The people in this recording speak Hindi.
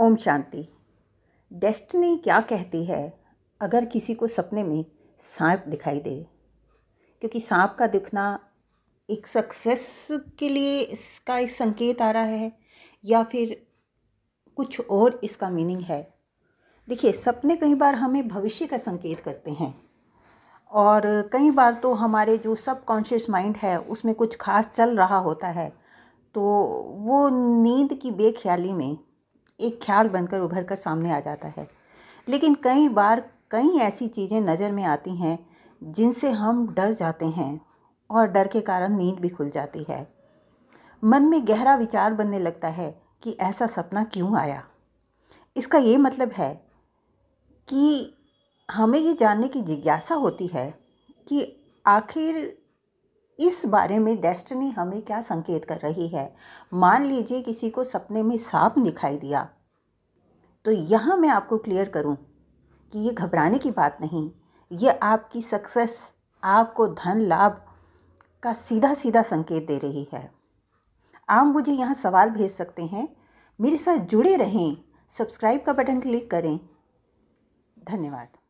ओम शांति डेस्टनी क्या कहती है अगर किसी को सपने में सांप दिखाई दे क्योंकि सांप का दिखना एक सक्सेस के लिए इसका एक संकेत आ रहा है या फिर कुछ और इसका मीनिंग है देखिए सपने कई बार हमें भविष्य का संकेत करते हैं और कई बार तो हमारे जो सब कॉन्शियस माइंड है उसमें कुछ खास चल रहा होता है तो वो नींद की बेख्याली में एक ख्याल बनकर उभर कर सामने आ जाता है लेकिन कई बार कई ऐसी चीज़ें नज़र में आती हैं जिनसे हम डर जाते हैं और डर के कारण नींद भी खुल जाती है मन में गहरा विचार बनने लगता है कि ऐसा सपना क्यों आया इसका ये मतलब है कि हमें ये जानने की जिज्ञासा होती है कि आखिर इस बारे में डेस्टिनी हमें क्या संकेत कर रही है मान लीजिए किसी को सपने में सांप दिखाई दिया तो यहाँ मैं आपको क्लियर करूँ कि ये घबराने की बात नहीं ये आपकी सक्सेस आपको धन लाभ का सीधा सीधा संकेत दे रही है आप मुझे यहाँ सवाल भेज सकते हैं मेरे साथ जुड़े रहें सब्सक्राइब का बटन क्लिक करें धन्यवाद